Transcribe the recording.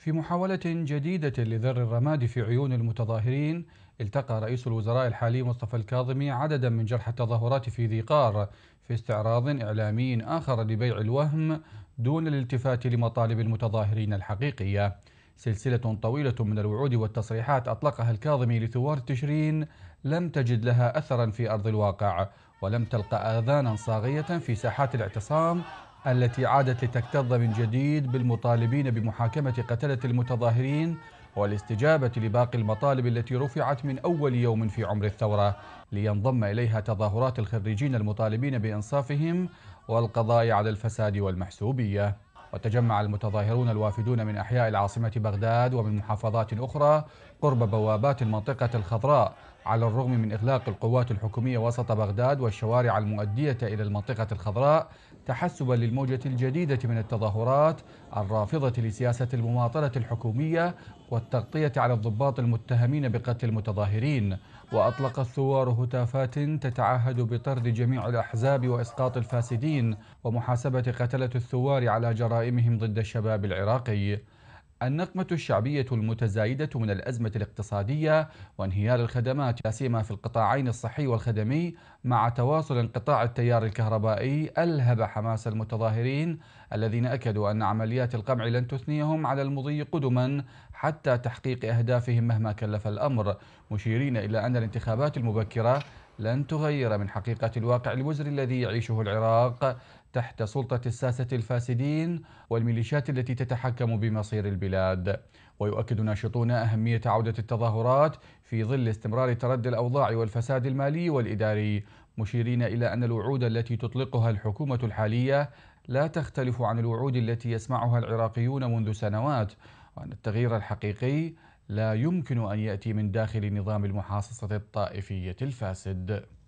في محاولة جديدة لذر الرماد في عيون المتظاهرين التقى رئيس الوزراء الحالي مصطفى الكاظمي عددا من جرح التظاهرات في ذي قار في استعراض إعلامي آخر لبيع الوهم دون الالتفات لمطالب المتظاهرين الحقيقية سلسلة طويلة من الوعود والتصريحات أطلقها الكاظمي لثوار تشرين لم تجد لها أثرا في أرض الواقع ولم تلقى آذانا صاغية في ساحات الاعتصام التي عادت لتكتظ من جديد بالمطالبين بمحاكمة قتلة المتظاهرين والاستجابة لباقي المطالب التي رفعت من أول يوم في عمر الثورة لينضم إليها تظاهرات الخريجين المطالبين بإنصافهم والقضاء على الفساد والمحسوبية وتجمع المتظاهرون الوافدون من أحياء العاصمة بغداد ومن محافظات أخرى قرب بوابات المنطقة الخضراء على الرغم من إغلاق القوات الحكومية وسط بغداد والشوارع المؤدية إلى المنطقة الخضراء تحسبا للموجة الجديدة من التظاهرات الرافضة لسياسة المماطلة الحكومية والتغطية على الضباط المتهمين بقتل المتظاهرين وأطلق الثوار هتافات تتعهد بطرد جميع الأحزاب وإسقاط الفاسدين ومحاسبة قتلة الثوار على جرائمهم ضد الشباب العراقي النقمة الشعبية المتزايدة من الأزمة الاقتصادية وانهيار الخدمات لا سيما في القطاعين الصحي والخدمي مع تواصل انقطاع التيار الكهربائي ألهب حماس المتظاهرين الذين أكدوا أن عمليات القمع لن تثنيهم على المضي قدما حتى تحقيق أهدافهم مهما كلف الأمر مشيرين إلى أن الانتخابات المبكرة لن تغير من حقيقة الواقع الوزري الذي يعيشه العراق تحت سلطة الساسة الفاسدين والميليشيات التي تتحكم بمصير البلاد ويؤكد ناشطون أهمية عودة التظاهرات في ظل استمرار تردي الأوضاع والفساد المالي والإداري مشيرين إلى أن الوعود التي تطلقها الحكومة الحالية لا تختلف عن الوعود التي يسمعها العراقيون منذ سنوات وأن التغيير الحقيقي لا يمكن أن يأتي من داخل نظام المحاصصة الطائفية الفاسد